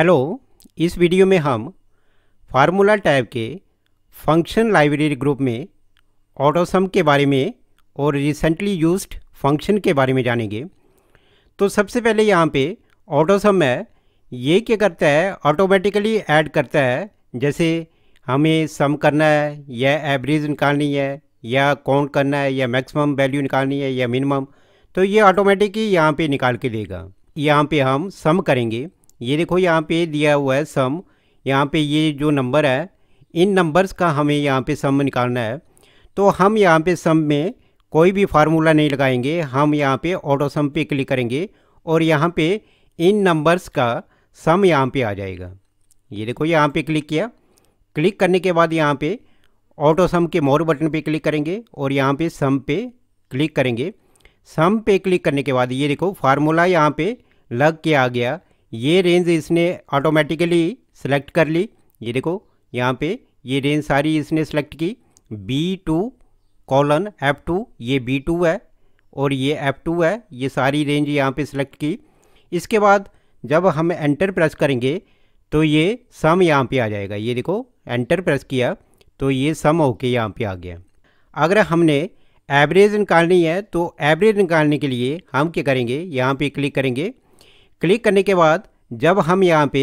hello इस video में हम फार्मूला टैब के फंक्शन लाइब्रेरी ग्रुप में ऑटोसम के बारे में और रिसेंटली यूज्ड फंक्शन के बारे में जानेंगे तो सबसे पहले यहाँ पे ऑटोसम है ये क्या करता है ऑटोमेटिकली ऐड करता है जैसे हमें सम करना है या एवरेज निकालनी है या काउंट करना है या मैक्सिमम वैल्यू निकालनी है या मिनिमम तो ये ऑटोमेटिक ही यहाँ पे निकाल के देगा यहाँ पे हम सम करेंगे ये देखो यहाँ पे दिया हुआ है सम यहाँ पे ये जो नंबर है इन नंबर्स का हमें यहाँ पे सम निकालना है तो हम यहाँ पे सम में कोई भी फार्मूला नहीं लगाएंगे हम यहाँ पे ऑटो सम पे क्लिक करेंगे और यहाँ पे इन नंबर्स का सम यहाँ पे आ जाएगा ये देखो यहाँ पे क्लिक किया क्लिक करने के बाद यहाँ पे ऑटो सम के मोर बटन पे क्लिक करेंगे और यहाँ पे सम पे क्लिक करेंगे सम पे क्लिक करने के बाद ये देखो फार्मूला यहाँ पे लग के आ गया ये रेंज इसने ऑटोमेटिकली सेलेक्ट कर ली ये देखो यहाँ पे ये रेंज सारी इसने सेलेक्ट की B two colon F two ये बी टू है और ये एफ़ टू है ये सारी रेंज यहाँ पे सेलेक्ट की इसके बाद जब हम एंटर प्रेस करेंगे तो ये सम यहाँ पे आ जाएगा ये देखो एंटर प्रेस किया तो ये सम होके यहाँ पे आ गया अगर हमने एवरेज निकालनी है तो एवरेज निकालने के लिए हम क्या करेंगे यहाँ पे क्लिक करेंगे क्लिक करने के बाद जब हम यहाँ पे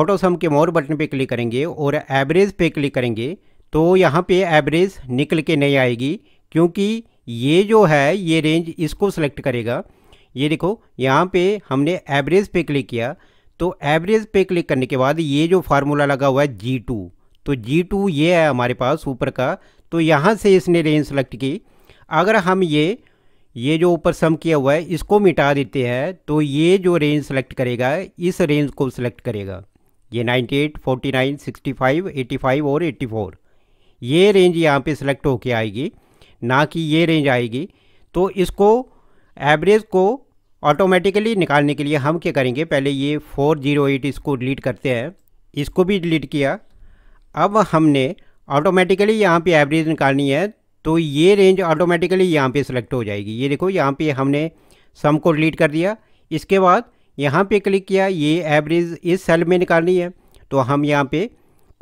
ऑटो सम के मोर बटन पे क्लिक करेंगे और एवरेज पे क्लिक करेंगे तो यहाँ पे एवरेज निकल के नहीं आएगी क्योंकि ये जो है ये रेंज इसको सेलेक्ट करेगा ये देखो यहाँ पे हमने एवरेज पे क्लिक किया तो एवरेज पे क्लिक करने के बाद ये जो फार्मूला लगा हुआ है जी टू तो जी टू ये है हमारे पास ऊपर का तो यहाँ से इसने रेंज सेलेक्ट की अगर हम ये ये जो ऊपर सम किया हुआ है इसको मिटा देते हैं तो ये जो रेंज सेलेक्ट करेगा इस रेंज को सेलेक्ट करेगा ये 98, 49, 65, 85 और 84 ये रेंज यहाँ पे सिलेक्ट होके आएगी ना कि ये रेंज आएगी तो इसको एवरेज को ऑटोमेटिकली निकालने के लिए हम क्या करेंगे पहले ये 408 इसको डिलीट करते हैं इसको भी डिलीट किया अब हमने ऑटोमेटिकली यहाँ पे एवरेज निकालनी है तो ये रेंज ऑटोमेटिकली यहाँ पे सेलेक्ट हो जाएगी ये देखो यहाँ पे हमने सम को डिलीट कर दिया इसके बाद यहाँ पे क्लिक किया ये एवरेज इस सेल में निकालनी है तो हम यहाँ पे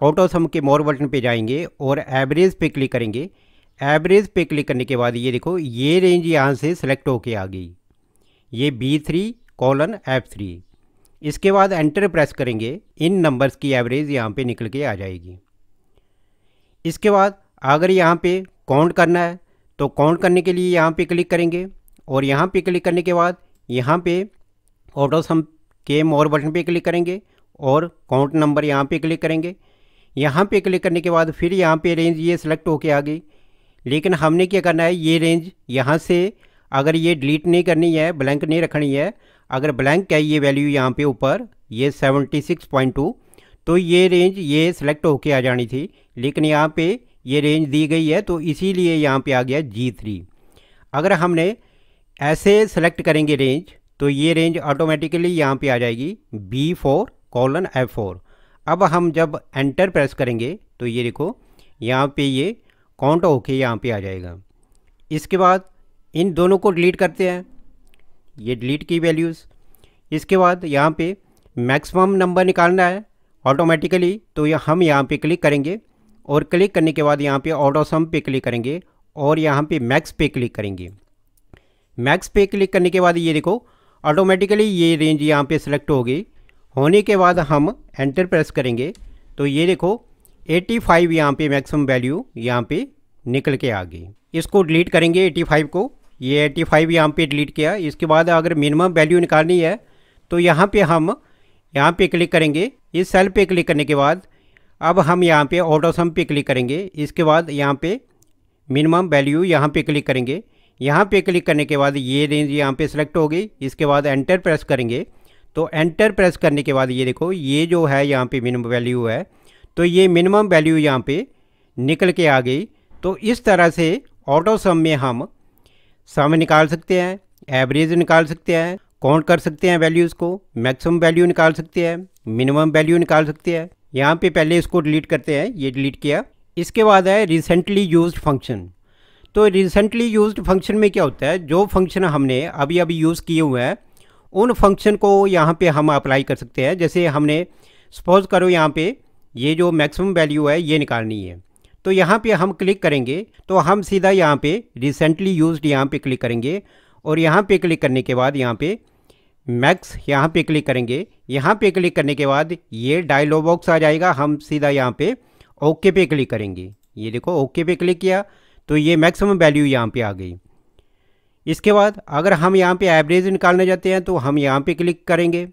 ऑटो सम के मोर बटन पे जाएंगे और एवरेज पे क्लिक करेंगे एवरेज पे क्लिक करने के बाद ये देखो ये रेंज यहाँ से सेलेक्ट होके आ गई ये B three colon F three इसके बाद एंटर प्रेस करेंगे इन नंबर्स की एवरेज यहाँ पे निकल के आ जाएगी इसके बाद अगर यहाँ पे काउंट करना है तो काउंट करने के लिए यहाँ पे क्लिक करेंगे और यहाँ पे क्लिक करने के बाद यहाँ पे ऑटो सम के मोर बटन पे क्लिक करेंगे और काउंट नंबर यहाँ पे क्लिक करेंगे यहाँ पे क्लिक करने के बाद फिर यहाँ पे रेंज ये सिलेक्ट होके आ गई लेकिन हमने क्या करना है ये रेंज यहाँ से अगर ये डिलीट नहीं करनी है ब्लैंक नहीं रखनी है अगर ब्लैंक है ये वैल्यू यहाँ पे ऊपर ये सेवेंटी तो ये रेंज ये सिलेक्ट होके आ जानी थी लेकिन यहाँ पर ये रेंज दी गई है तो इसीलिए यहाँ पे आ गया जी थ्री अगर हमने ऐसे सेलेक्ट करेंगे रेंज तो ये रेंज ऑटोमेटिकली यहाँ पे आ जाएगी B four colon F four अब हम जब एंटर प्रेस करेंगे तो ये देखो यहाँ पे ये काउंट होके यहाँ पे आ जाएगा इसके बाद इन दोनों को डिलीट करते हैं ये डिलीट की वैल्यूज़ इसके बाद यहाँ पे मैक्सिमम नंबर निकालना है ऑटोमेटिकली तो हम यहाँ पे क्लिक करेंगे और क्लिक करने के बाद यहाँ पे ऑटो सम पे क्लिक करेंगे और यहाँ पे मैक्स पे क्लिक करेंगे मैक्स पे क्लिक करने के बाद ये देखो ऑटोमेटिकली ये रेंज यहाँ पे सिलेक्ट होगी होने के बाद हम एंटर प्रेस करेंगे तो ये देखो 85 फाइव यहाँ पर मैक्सिमम वैल्यू यहाँ पर निकल के आ गई इसको डिलीट करेंगे 85 को ये 85 फाइव यहाँ पर डिलीट किया इसके बाद अगर मिनिमम वैल्यू निकालनी है तो यहाँ पर हम यहाँ पे क्लिक करेंगे इस सेल पे क्लिक करने के बाद अब हम यहाँ पे ऑटो सम पे क्लिक करेंगे इसके बाद यहाँ पे मिनिमम वैल्यू यहाँ पे क्लिक करेंगे यहाँ पे क्लिक करने के बाद ये रेंज यहाँ पे सेलेक्ट हो गई इसके बाद एंटर प्रेस करेंगे तो एंटर प्रेस करने के बाद ये देखो ये जो है यहाँ पे मिनिमम वैल्यू है तो ये मिनिमम वैल्यू यहाँ पे निकल के आ गई तो इस तरह से ऑटो सम में हम सम निकाल सकते हैं एवरेज निकाल सकते हैं काउंट कर सकते हैं वैल्यूज़ को मैक्सिमम वैल्यू निकाल सकते हैं मिनिमम वैल्यू निकाल सकते हैं यहाँ पे पहले इसको डिलीट करते हैं ये डिलीट किया इसके बाद है रिसेंटली यूज्ड फंक्शन तो रिसेंटली यूज्ड फंक्शन में क्या होता है जो फंक्शन हमने अभी अभी यूज़ किए हुए हैं उन फंक्शन को यहाँ पे हम अप्लाई कर सकते हैं जैसे हमने सपोज़ करो यहाँ पे ये जो मैक्सिमम वैल्यू है ये निकालनी है तो यहाँ पे हम क्लिक करेंगे तो हम सीधा यहाँ पे रिसेंटली यूज्ड यहाँ पे क्लिक करेंगे और यहाँ पे क्लिक करने के बाद यहाँ पे मैक्स यहाँ पे क्लिक करेंगे यहाँ पे क्लिक करने के बाद ये डायलॉग बॉक्स आ जाएगा हम सीधा यहाँ पे ओके पे क्लिक करेंगे ये देखो ओके पे क्लिक किया तो ये मैक्सिमम वैल्यू यहाँ पे आ गई इसके बाद अगर हम यहाँ पे एवरेज निकालने जाते हैं तो हम यहाँ पे क्लिक करेंगे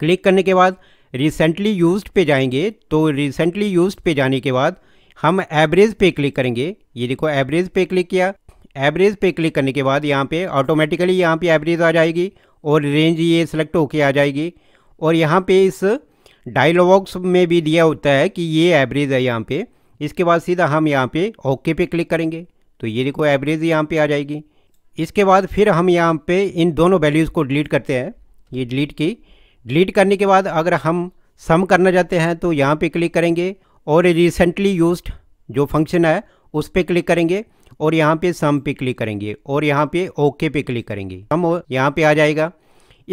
क्लिक करने के बाद रिसेंटली यूज पे जाएंगे तो रिसेंटली यूज पे जाने के बाद हम एवरेज पे क्लिक करेंगे ये देखो एवरेज पे क्लिक किया एवरेज पे क्लिक करने के बाद यहाँ पे ऑटोमेटिकली यहाँ पे एवरेज आ जाएगी और रेंज ये सिलेक्ट होके आ जाएगी और यहाँ पे इस डायलॉग्स में भी दिया होता है कि ये एवरेज है यहाँ पे इसके बाद सीधा हम यहाँ पे ओके पे क्लिक करेंगे तो ये देखो एवरेज यहाँ पे आ जाएगी इसके बाद फिर हम यहाँ पे इन दोनों वैल्यूज़ को डिलीट करते हैं ये डिलीट की डिलीट करने के बाद अगर हम सम करना चाहते हैं तो यहाँ पर क्लिक करेंगे और रिसेंटली यूज जो फंक्शन है उस पर क्लिक करेंगे और यहाँ पे सम पे क्लिक करेंगे और यहाँ पे ओके पे क्लिक करेंगे हम यहाँ पे आ जाएगा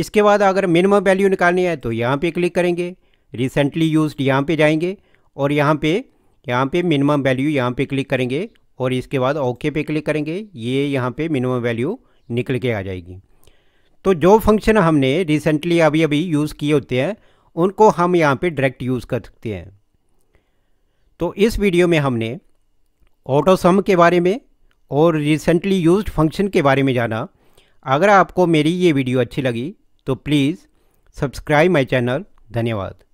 इसके बाद अगर मिनिमम वैल्यू निकालनी है तो यहाँ पे क्लिक करेंगे रिसेंटली यूज यहाँ पे जाएंगे और यहाँ पे यहाँ पे मिनिमम वैल्यू यहाँ पे क्लिक करेंगे और इसके बाद ओके पे क्लिक करेंगे ये यहाँ पे मिनिमम वैल्यू निकल के आ जाएगी तो जो फंक्शन हमने रिसेंटली अभी अभी यूज़ किए होते हैं उनको हम यहाँ पे डायरेक्ट यूज़ कर सकते हैं तो इस वीडियो में हमने ऑटो सम के बारे में और रिसेंटली यूज फंक्शन के बारे में जाना अगर आपको मेरी ये वीडियो अच्छी लगी तो प्लीज़ सब्सक्राइब माई चैनल धन्यवाद